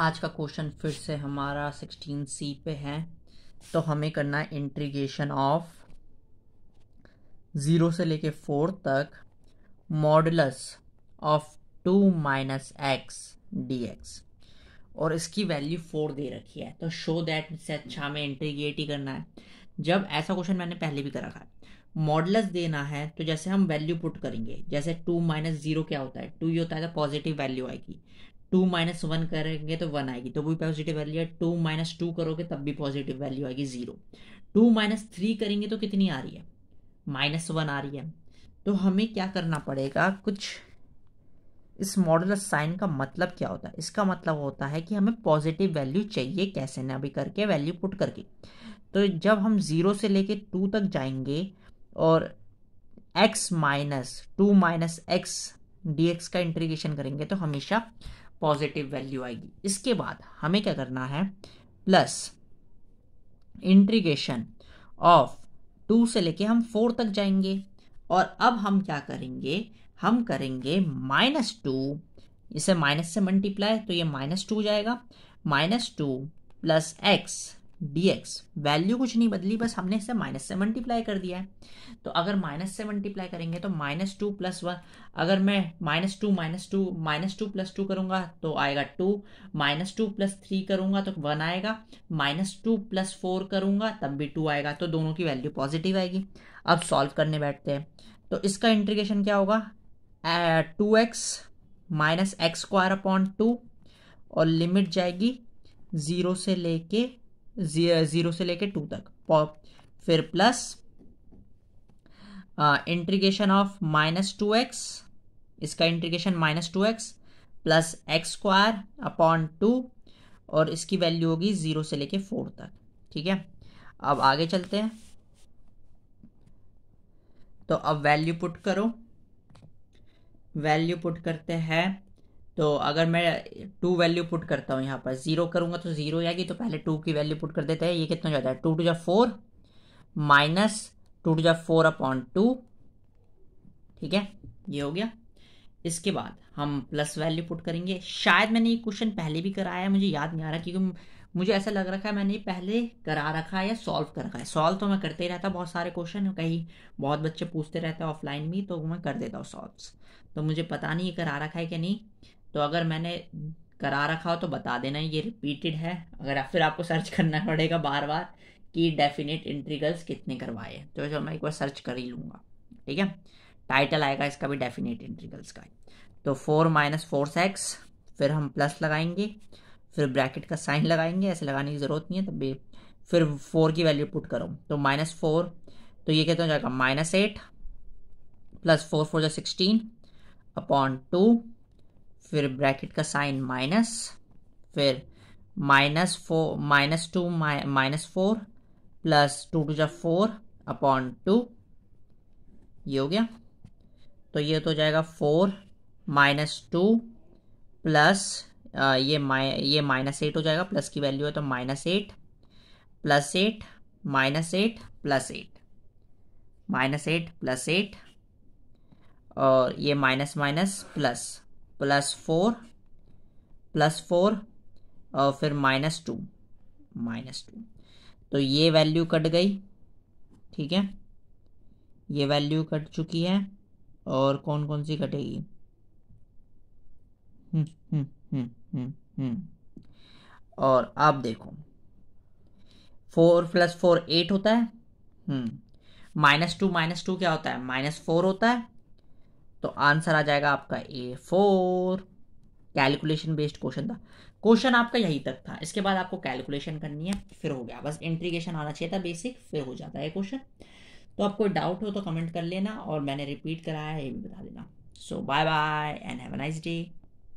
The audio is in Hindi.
आज का क्वेश्चन फिर से हमारा सिक्सटीन सी पे है तो हमें करना है इंट्रीगेशन ऑफ ज़ीरो से लेके फोर तक modulus of two minus x d x और इसकी वैल्यू फोर दे रखी है तो शो दैट से अच्छा हमें इंट्रीगेट ही करना है जब ऐसा क्वेश्चन मैंने पहले भी कर रखा है मॉडलस देना है तो जैसे हम वैल्यू पुट करेंगे जैसे टू माइनस जीरो क्या होता है टू ये होता है तो पॉजिटिव वैल्यू आएगी टू माइनस वन करेंगे तो वन आएगी तो भी पॉजिटिव वैल्यू है टू माइनस टू करोगे तब भी पॉजिटिव वैल्यू आएगी जीरो टू माइनस थ्री करेंगे तो कितनी आ रही है माइनस वन आ रही है तो हमें क्या करना पड़ेगा कुछ इस मॉडल साइन का मतलब क्या होता है इसका मतलब होता है कि हमें पॉजिटिव वैल्यू चाहिए कैसे ना अभी करके वैल्यू पुट करके तो जब हम ज़ीरो से लेके टू तक जाएंगे और x minus two minus x dx का इंटीग्रेशन करेंगे तो हमेशा पॉजिटिव वैल्यू आएगी इसके बाद हमें क्या करना है प्लस इंट्रीगेशन ऑफ टू से लेके हम फोर तक जाएंगे और अब हम क्या करेंगे हम करेंगे माइनस टू इसे माइनस से मल्टीप्लाई तो ये माइनस टू जाएगा minus two plus x dx value कुछ नहीं बदली बस हमने इसे माइनस से मल्टीप्लाई कर दिया है तो अगर माइनस से मल्टीप्लाई करेंगे तो माइनस टू प्लस वन अगर मैं minus two minus two minus two plus two करूंगा तो आएगा two minus two plus three करूंगा तो वन आएगा माइनस टू प्लस फोर करूंगा तब भी टू आएगा तो दोनों की वैल्यू पॉजिटिव आएगी अब सॉल्व करने बैठते हैं तो इसका इंटीग्रेशन क्या होगा two x minus x square upon two और लिमिट जाएगी ज़ीरो से लेके जीरो से लेके टू तक फिर plus integration of minus two x इसका integration minus two x plus x square upon two और इसकी वैल्यू होगी जीरो से लेके फोर तक ठीक है अब आगे चलते हैं तो अब वैल्यू पुट करो वैल्यू पुट करते हैं तो अगर मैं टू वैल्यू पुट करता हूँ यहाँ पर जीरो करूँगा तो जीरो आएगी तो पहले टू की वैल्यू पुट कर देते हैं ये कितना ज़्यादा है टू टू जा फोर माइनस टू टू जा फोर अपॉन टू ठीक है ये हो गया इसके बाद हम प्लस वैल्यू पुट करेंगे शायद मैंने ये क्वेश्चन पहले भी कराया है मुझे याद नहीं आ रहा क्योंकि मुझे ऐसा लग रखा है मैंने पहले करा रखा है या सॉल्व कर रखा है सॉल्व तो मैं करते ही रहता बहुत सारे क्वेश्चन कहीं बहुत बच्चे पूछते रहते हैं ऑफलाइन भी तो मैं कर देता हूँ सॉल्व तो मुझे पता नहीं ये करा रखा है कि नहीं तो अगर मैंने करा रखा हो तो बता देना ये रिपीटेड है अगर आप फिर आपको सर्च करना पड़ेगा बार बार कि डेफिनेट इंट्रीगल्स कितने करवाए तो चलो मैं एक बार सर्च कर ही लूँगा ठीक है टाइटल आएगा इसका भी डेफिनेट इंट्रीगल्स का तो फोर माइनस फोर सेक्स फिर हम प्लस लगाएंगे फिर ब्रैकेट का साइन लगाएंगे ऐसे लगाने की ज़रूरत नहीं है तब भी फिर फोर की वैल्यू पुट करो तो माइनस फोर तो ये कहते हो जाएगा minus eight plus four four जो सिक्सटीन अपॉन टू फिर ब्रैकेट का साइन माइनस फिर minus four minus two minus four plus two two जब फोर अपॉन टू ये हो गया तो ये तो जाएगा फोर माइनस टू प्लस ये माइ ये माइनस एट हो जाएगा प्लस की वैल्यू है तो minus eight plus eight minus eight plus eight minus eight plus eight और ये minus minus plus plus four plus four और फिर माइनस टू माइनस टू तो ये वैल्यू कट गई ठीक है ये वैल्यू कट चुकी है और कौन कौन सी कटेगी हम्म, हम्म, हम्म, और आप देखो फोर प्लस फोर एट होता है माइनस टू माइनस टू क्या होता है माइनस फोर होता है तो आंसर आ जाएगा आपका a four calculation based question था क्वेश्चन आपका यही तक था इसके बाद आपको कैलकुलेशन करनी है फिर हो गया बस इंट्रीगेशन आना चाहिए था बेसिक फिर हो जाता है क्वेश्चन तो आपको डाउट हो तो कमेंट कर लेना और मैंने रिपीट कराया ये भी बता देना so bye bye and have a nice day